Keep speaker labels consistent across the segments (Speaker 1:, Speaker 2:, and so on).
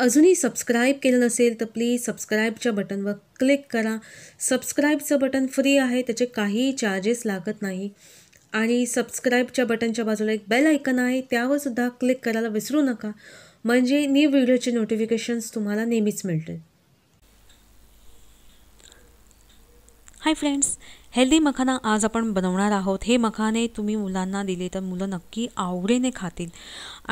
Speaker 1: अजूनही सबस्क्राईब केलं नसेल तर प्लीज सबस्क्राईबच्या बटनवर क्लिक करा सबस्क्राईबचं बटन फ्री आहे त्याचे काही चार्जेस लागत नाही आणि सबस्क्राईबच्या बटनच्या बाजूला एक बेल ऐकन आहे त्यावरसुद्धा क्लिक करायला विसरू नका म्हणजे न्यू व्हिडिओचे नोटिफिकेशन्स तुम्हाला नेहमीच मिळतील हाय फ्रेंड्स हेल्दी मखाना आज आपण बनवणार आहोत हे मखाने तुम्ही मुलांना दिले तर मुलं नक्की आवडीने खातील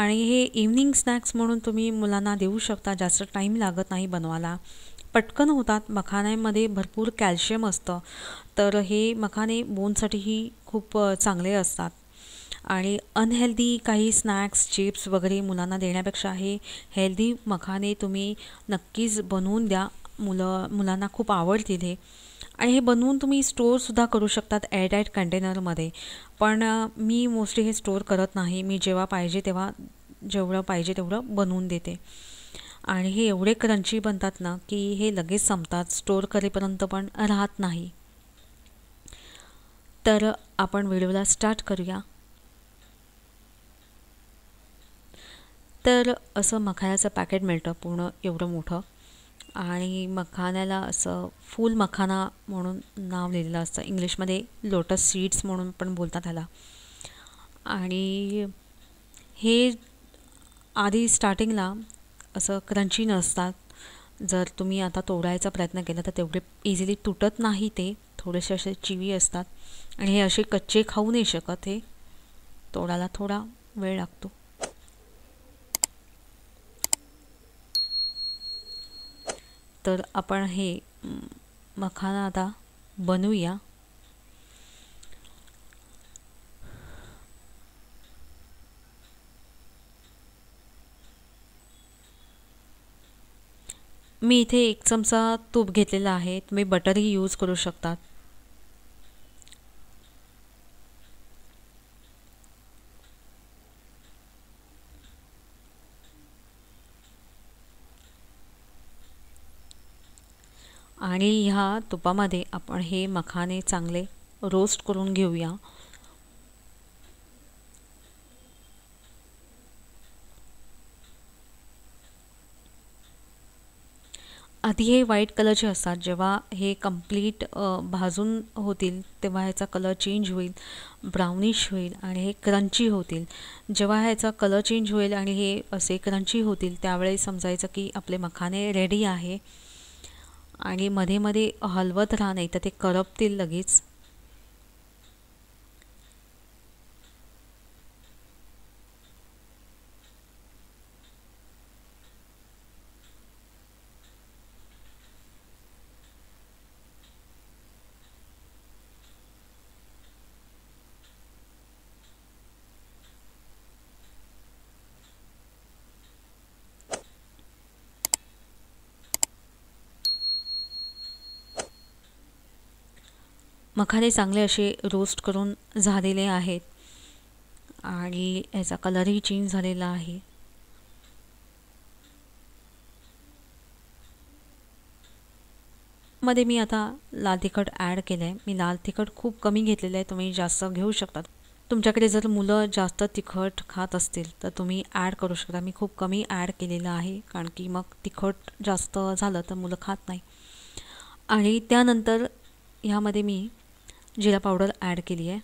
Speaker 1: आणि हे इव्हनिंग स्नॅक्स म्हणून तुम्ही मुलांना देऊ शकता जास्त टाईम लागत नाही बनवायला पटकन होतात मखाण्यामध्ये भरपूर कॅल्शियम असतं तर हे मखाने बोनसाठीही खूप चांगले असतात आणि अनहेल्दी काही स्नॅक्स चिप्स वगैरे मुलांना देण्यापेक्षा हे हेल्दी मखाने तुम्ही नक्कीच बनवून द्या मुलं मुलांना खूप आवडतील हे आणि हे बनवून तुम्ही स्टोअरसुद्धा करू शकतात एअरटाईट कंटेनरमध्ये पण मी मोस्टली हे स्टोअर करत नाही मी जेव्हा पाहिजे तेव्हा जेवढं पाहिजे तेवढं बनवून देते आणि हे एवढे क्रंची बनतात ना की हे लगेच संपतात स्टोअर करेपर्यंत पण राहत नाही तर आपण व्हिडिओला स्टार्ट करूया तर असं मखायाचं पॅकेट मिळतं पूर्ण एवढं मोठं आणि मखाण्याला असं फुल मखाना म्हणून नाव लिहिलेलं असतं इंग्लिशमध्ये लोटस सीड्स म्हणून पण बोलतात ह्याला आणि हे आधी स्टार्टिंगला असं क्रंची नसतात जर तुम्ही आता तोडायचा प्रयत्न केला तर तेवढे इझिली तुटत नाही ते थोडेसे असे चिवी असतात आणि हे असे कच्चे खाऊ नाही शकत हे तोडायला थोडा वेळ लागतो तर आपण हे मखाना आता बनवूया मी इथे एक चमचा तूप घेतलेला आहे तुम्ही बटरही यूज करू शकतात आणि ह्या तुपामध्ये आपण हे मखाने चांगले रोस्ट करून घेऊया आधी हे व्हाईट कलरचे असतात जेव्हा हे कंप्लीट भाजून होतील तेव्हा ह्याचा कलर चेंज होईल ब्राउनिश होईल आणि हे क्रंची होतील जेव्हा ह्याचा कलर चेंज होईल आणि हे असे क्रंची होतील त्यावेळेस समजायचं की आपले मखाने रेडी आहे आणि मध्ये मध्ये हलवत राहा नाही तर ते करपतील लगेच मखाने चांगले असे रोस्ट करून झालेले आहेत आणि याचा कलरही चेंज झालेला आहे मध्ये मी आता लाल तिखट ॲड केलं आहे मी लाल तिखट खूप कमी घेतलेलं आहे तुम्ही जास्त घेऊ शकता तुमच्याकडे जर मुलं जास्त तिखट खात असतील तर तुम्ही ॲड करू शकता मी खूप कमी ॲड केलेलं आहे कारण की मग तिखट जास्त झालं तर मुलं खात नाही आणि त्यानंतर ह्यामध्ये मी जिरा पावडर ॲड केली आहे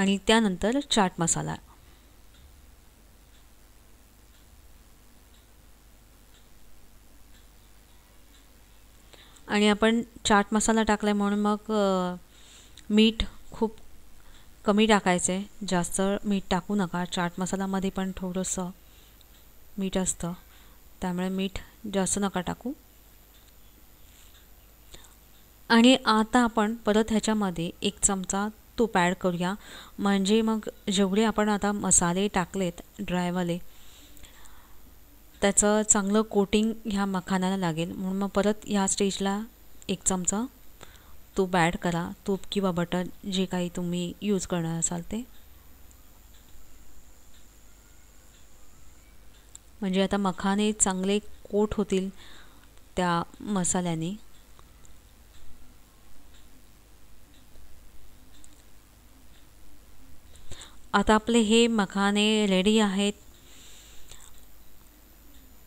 Speaker 1: आणि त्यानंतर चाट मसाला आणि आपण चाट मसाला टाकला आहे म्हणून मग मीठ खूप कमी टाकायचं आहे जास्त मीठ टाकू नका चाट मसालामध्ये पण थोडंसं मीठ असतं त्यामुळे मीठ जास्त नका टाकू आणि आता आपण परत ह्याच्यामध्ये एक चमचा तूप ॲड करूया म्हणजे मग जेवढे आपण आता मसाले टाकलेत ड्रायवाले त्याचं चांगलं कोटिंग ह्या मखानाला लागेल म्हणून मग परत ह्या स्टेजला एक चमचा तूप ॲड करा तूप किंवा बटर जे काही तुम्ही यूज करणार असाल ते म्हणजे आता मखाने चांगले कोट होतील त्या मसाल्याने आता आपले हे मखाने रेडी आहेत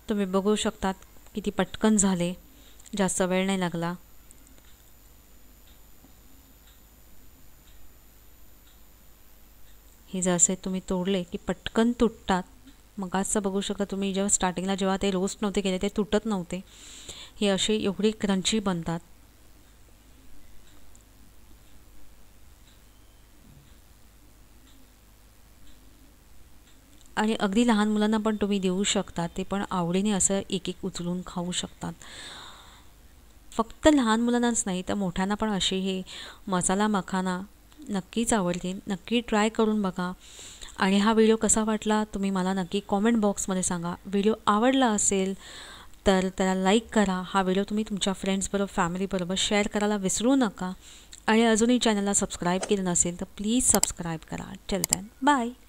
Speaker 1: तुम्ही बघू शकतात किती पटकन झाले जास्त वेळ नाही लागला हे जसे तुम्ही तोडले की पटकन तुटतात मग आजचं बघू शकता तुम्ही जेव्हा स्टार्टिंगला जेव्हा ते रोस्ट नव्हते केले ते तुटत नव्हते हे असे एवढी क्रंची बनतात आणि अगदी लहान मुलांना पण तुम्ही देऊ शकता ते पण आवडीने असं एक एक उचलून खाऊ शकतात फक्त लहान मुलांनाच नाही तर मोठ्यांना पण असे हे मसाला मखाना नक्कीच आवडतील नक्की ट्राय करून बघा आणि हा व्हिडिओ कसा वाटला तुम्ही मला नक्की कॉमेंट बॉक्समध्ये सांगा व्हिडिओ आवडला असेल तर त्याला लाईक करा हा व्हिडिओ तुम्ही तुमच्या फ्रेंड्सबरोबर फॅमिलीबरोबर शेअर करायला विसरू नका आणि अजूनही चॅनलला सबस्क्राईब केलं नसेल तर प्लीज सबस्क्राईब करा चल दॅन बाय